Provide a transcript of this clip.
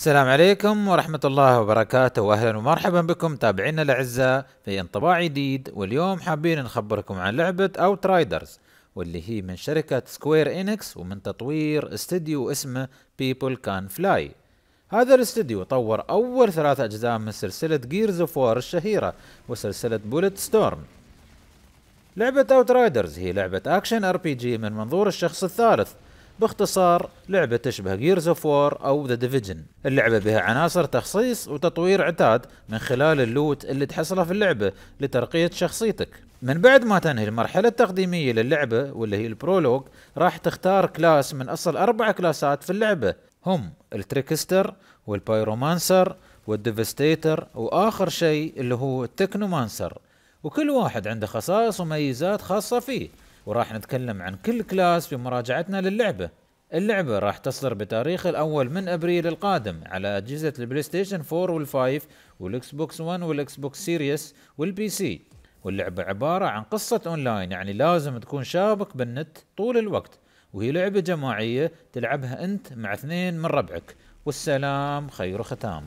السلام عليكم ورحمة الله وبركاته وأهلا ومرحبا بكم تابعينا الأعزاء في انطباع جديد واليوم حابين نخبركم عن لعبة أوت رايدرز واللي هي من شركة سكوير إنكس ومن تطوير استديو اسمه بيبل كان فلاي هذا الاستديو طور أول ثلاث أجزاء من سلسلة جيرز اوف وور الشهيرة وسلسلة بولت ستورم لعبة أوت رايدرز هي لعبة أكشن أر بي جي من منظور الشخص الثالث باختصار لعبة تشبه جيرز اوف وور او ذا Division اللعبة بها عناصر تخصيص وتطوير عتاد من خلال اللوت اللي تحصله في اللعبة لترقية شخصيتك من بعد ما تنهي المرحلة التقديمية للعبة واللي هي البرولوج راح تختار كلاس من أصل أربع كلاسات في اللعبة هم التريكستر والبايرومانسر والديفستيتر وآخر شيء اللي هو التكنومانسر وكل واحد عنده خصائص وميزات خاصة فيه وراح نتكلم عن كل كلاس في مراجعتنا للعبة اللعبة راح تصدر بتاريخ الأول من أبريل القادم على أجهزة البلاي ستيشن 4 وال5 والإكس بوكس 1 والإكس بوكس سيريس والبي سي واللعبة عبارة عن قصة أونلاين يعني لازم تكون شابك بالنت طول الوقت وهي لعبة جماعية تلعبها أنت مع اثنين من ربعك والسلام خير ختام